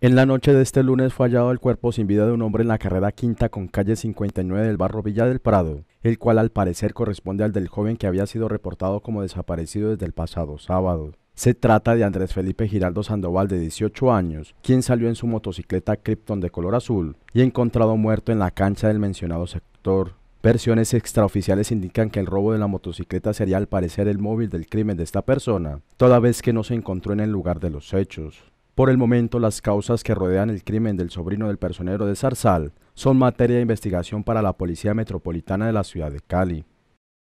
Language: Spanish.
En la noche de este lunes fue hallado el cuerpo sin vida de un hombre en la carrera quinta con calle 59 del barro Villa del Prado, el cual al parecer corresponde al del joven que había sido reportado como desaparecido desde el pasado sábado. Se trata de Andrés Felipe Giraldo Sandoval de 18 años, quien salió en su motocicleta Krypton de color azul y encontrado muerto en la cancha del mencionado sector. Versiones extraoficiales indican que el robo de la motocicleta sería al parecer el móvil del crimen de esta persona, toda vez que no se encontró en el lugar de los hechos. Por el momento, las causas que rodean el crimen del sobrino del personero de Zarzal son materia de investigación para la Policía Metropolitana de la Ciudad de Cali.